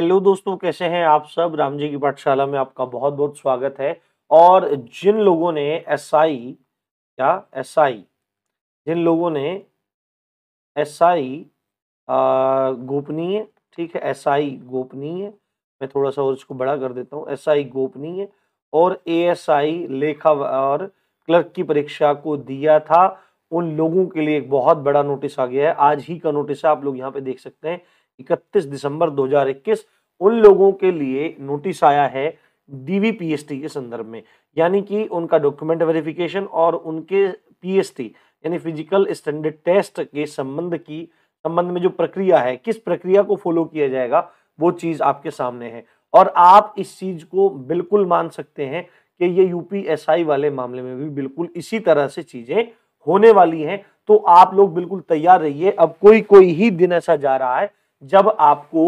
hello दोस्तों कैसे हैं आप सब राम जी की पाठशाला में आपका बहुत बहुत स्वागत है और जिन लोगों ने एसआई या एसआई जिन लोगों ने एसआई गोपनीय ठीक है एसआई गोपनीय मैं थोड़ा सा और इसको बड़ा कर देता हूँ एसआई गोपनीय और एएसआई लेखा और क्लर्क की परीक्षा को दिया था उन लोगों के लिए एक बहुत बड़ा नोटिस आ गया है आज ही का नोटिस है आप लोग यहाँ पे देख सकते हैं इकतीस दिसंबर दो उन लोगों के लिए नोटिस आया है डीवीपीएसटी के संदर्भ में यानी कि उनका डॉक्यूमेंट वेरिफिकेशन और उनके पीएसटी यानी फिजिकल स्टैंडर्ड टेस्ट के संबंध की संबंध में जो प्रक्रिया है किस प्रक्रिया को फॉलो किया जाएगा वो चीज़ आपके सामने है और आप इस चीज़ को बिल्कुल मान सकते हैं कि ये यूपीएसआई वाले मामले में भी बिल्कुल इसी तरह से चीज़ें होने वाली हैं तो आप लोग बिल्कुल तैयार रहिए अब कोई कोई ही दिन ऐसा जा रहा है जब आपको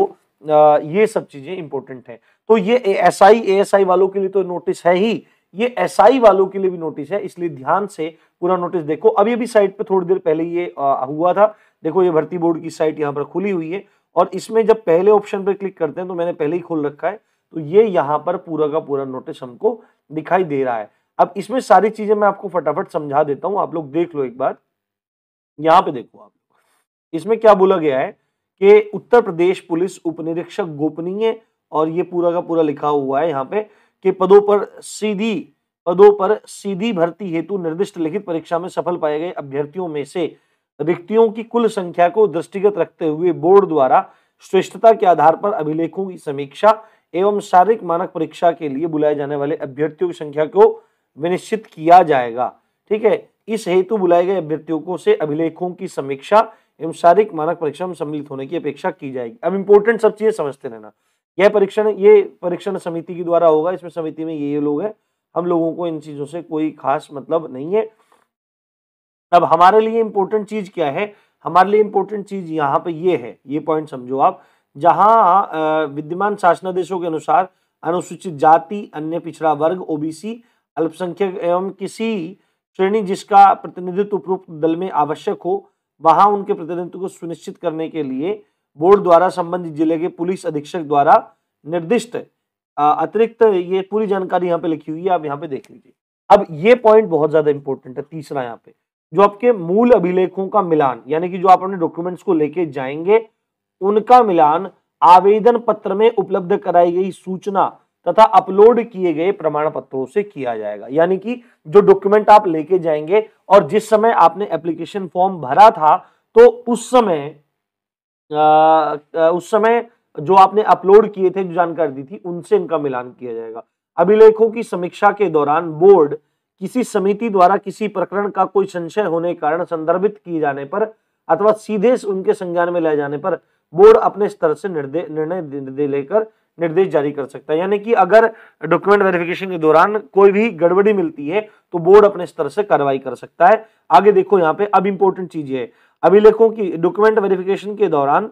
ये सब चीज़ें इंपॉर्टेंट हैं तो ये एस आई एस आई वालों के लिए तो नोटिस है ही ये एस आई वालों के लिए भी नोटिस है इसलिए ध्यान से पूरा नोटिस देखो अभी अभी साइट पे थोड़ी देर पहले ये आ, हुआ था देखो ये भर्ती बोर्ड की साइट यहाँ पर खुली हुई है और इसमें जब पहले ऑप्शन पर क्लिक करते हैं तो मैंने पहले ही खोल रखा है तो ये यहाँ पर पूरा का पूरा नोटिस हमको दिखाई दे रहा है अब इसमें सारी चीजें मैं आपको फटाफट समझा देता हूँ आप लोग देख लो एक बार यहाँ पे देखो आप इसमें क्या बोला गया है कि उत्तर प्रदेश पुलिस उपनिरीक्षक गोपनीय और ये पूरा का पूरा लिखा हुआ है यहाँ पे कि पदों पर सीधी पदों पर सीधी भर्ती हेतु निर्दिष्ट लिखित परीक्षा में सफल पाए गए अभ्यर्थियों में से रिक्तियों की कुल संख्या को दृष्टिगत रखते हुए बोर्ड द्वारा श्रेष्ठता के आधार पर अभिलेखों की समीक्षा एवं शारीरिक मानक परीक्षा के लिए बुलाए जाने वाले अभ्यर्थियों की संख्या को विनिश्चित किया जाएगा ठीक है इस हेतु बुलाए गए अभ्यर्थियों को से अभिलेखों की समीक्षा एवं शारीरिक मानक परीक्षा में सम्मिलित होने की अपेक्षा की जाएगी अब इम्पोर्टेंट सब चीजें समझते रहना यह परीक्षण ये परीक्षण समिति के द्वारा होगा इसमें समिति में ये ये लोग हैं हम लोगों को इन चीजों से कोई खास मतलब नहीं है अब हमारे लिए इम्पोर्टेंट चीज क्या है हमारे लिए इम्पोर्टेंट चीज यहाँ पे ये है ये पॉइंट समझो आप जहाँ विद्यमान शासनादेशों के अनुसार अनुसूचित जाति अन्य पिछड़ा वर्ग ओबीसी अल्पसंख्यक एवं किसी श्रेणी जिसका प्रतिनिधित्व उपरोक्त दल में आवश्यक हो वहां उनके प्रतिनिधित्व को सुनिश्चित करने के लिए बोर्ड द्वारा संबंधित जिले के पुलिस अधीक्षक द्वारा निर्दिष्ट अतिरिक्त ये पूरी जानकारी यहाँ पे लिखी हुई है आप यहाँ पे देख लीजिए अब ये पॉइंट बहुत ज्यादा इंपॉर्टेंट है तीसरा यहाँ पे जो आपके मूल अभिलेखों का मिलान यानी कि जो आप अपने डॉक्यूमेंट्स को लेके जाएंगे उनका मिलान आवेदन पत्र में उपलब्ध कराई गई सूचना तथा अपलोड किए गए प्रमाण पत्रों से किया जाएगा यानी कि जो डॉक्यूमेंट आप लेके जाएंगे और जिस समय आपने एप्लीकेशन फॉर्म भरा था तो उस समय आ, उस समय जो आपने अपलोड किए थे जो जानकारी दी थी उनसे इनका मिलान किया जाएगा अभिलेखों की समीक्षा के दौरान बोर्ड किसी समिति द्वारा किसी प्रकरण का कोई संशय होने के कारण संदर्भित किए जाने पर अथवा सीधे उनके संज्ञान में ले जाने पर बोर्ड अपने स्तर से निर्णय लेकर निर्देश जारी कर सकता है यानी कि अगर डॉक्यूमेंट वेरिफिकेशन के दौरान कोई भी गड़बड़ी मिलती है तो बोर्ड अपने स्तर से कार्रवाई कर सकता है आगे देखो यहाँ पे अब इंपॉर्टेंट चीज है अभिलेखों की डॉक्यूमेंट वेरिफिकेशन के दौरान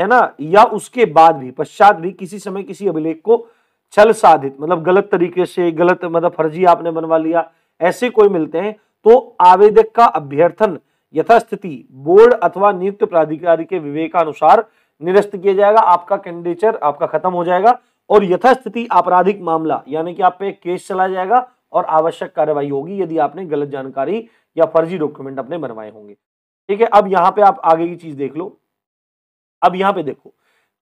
है ना या उसके बाद भी पश्चात भी किसी समय किसी अभिलेख को छल साधित मतलब गलत तरीके से गलत मतलब फर्जी आपने बनवा लिया ऐसे कोई मिलते हैं तो आवेदक का अभ्यर्थन यथास्थिति बोर्ड अथवा नियुक्त प्राधिकारी के विवेकानुसार निरस्त किया जाएगा आपका कैंडिडेचर आपका खत्म हो जाएगा और यथास्थिति आपराधिक मामला यानी कि आप पे केस चला जाएगा और आवश्यक कार्रवाई होगी यदि आपने गलत जानकारी या फर्जी डॉक्यूमेंट अपने बनवाए होंगे ठीक है अब यहाँ पे आप आगे की चीज देख लो अब यहाँ पे देखो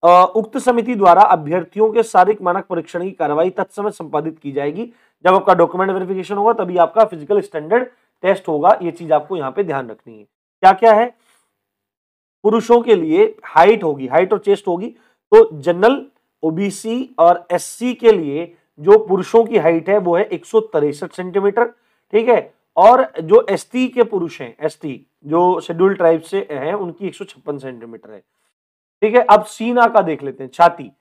आ, उक्त समिति द्वारा अभ्यर्थियों के शारीरिक मानक परीक्षण की कार्रवाई तत्समय संपादित की जाएगी जब आपका डॉक्यूमेंट वेरिफिकेशन होगा तभी आपका फिजिकल स्टैंडर्ड टेस्ट होगा ये चीज आपको यहाँ पे ध्यान रखनी है क्या क्या है पुरुषों के लिए हाइट होगी हाइट और चेस्ट होगी तो जनरल ओबीसी और एससी के लिए जो पुरुषों की हाइट है वो है एक सेंटीमीटर ठीक है और जो एसटी के पुरुष हैं एसटी जो शेड्यूल ट्राइब से हैं उनकी एक सेंटीमीटर है ठीक है अब सीना का देख लेते हैं छाती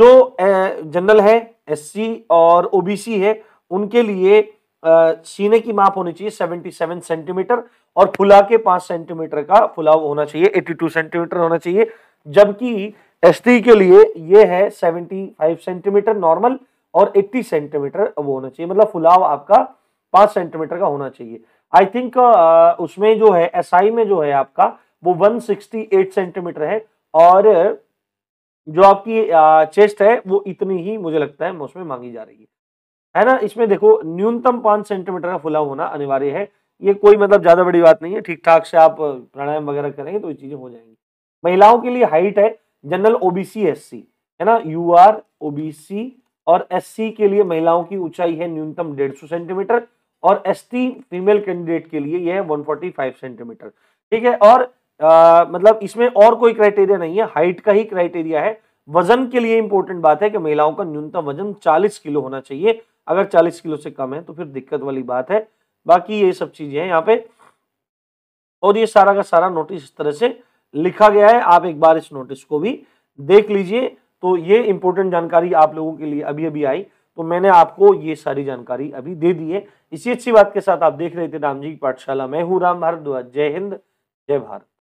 जो जनरल है एससी और ओबीसी है उनके लिए सीने की माप होनी चाहिए 77 सेंटीमीटर और फुला के 5 सेंटीमीटर का फुलाव होना चाहिए 82 सेंटीमीटर होना चाहिए जबकि एस के लिए ये है 75 सेंटीमीटर नॉर्मल और 80 सेंटीमीटर वो होना चाहिए मतलब फुलाव आपका 5 सेंटीमीटर का होना चाहिए आई थिंक उसमें जो है एस में जो है आपका वो वन सेंटीमीटर है और जो आपकी चेस्ट है वो इतनी ही मुझे लगता है उसमें मांगी जा रही है है ना इसमें देखो न्यूनतम पांच सेंटीमीटर का फुलाव होना अनिवार्य है ये कोई मतलब ज्यादा बड़ी बात नहीं है ठीक ठाक से आप प्राणायाम वगैरह करेंगे तो ये चीजें हो जाएंगी महिलाओं के लिए हाइट है जनरल ओबीसी एस है ना यू आर ओबीसी और एस के लिए महिलाओं की ऊंचाई है न्यूनतम डेढ़ सेंटीमीटर और एस फीमेल कैंडिडेट के लिए यह है फाइव सेंटीमीटर ठीक है और आ, मतलब इसमें और कोई क्राइटेरिया नहीं है हाइट का ही क्राइटेरिया है वजन के लिए इंपॉर्टेंट बात है कि महिलाओं का न्यूनतम वजन 40 किलो होना चाहिए अगर चालीस किलो से कम है तो फिर दिक्कत वाली बात है बाकी ये सब चीजें हैं यहाँ पे और ये सारा का सारा नोटिस इस तरह से लिखा गया है आप एक बार इस नोटिस को भी देख लीजिए तो ये इंपॉर्टेंट जानकारी आप लोगों के लिए अभी अभी आई तो मैंने आपको ये सारी जानकारी अभी दे दी है इसी अच्छी बात के साथ आप देख रहे थे राम जी की पाठशाला मैं हूँ राम भारद्वाज जय हिंद जय भारत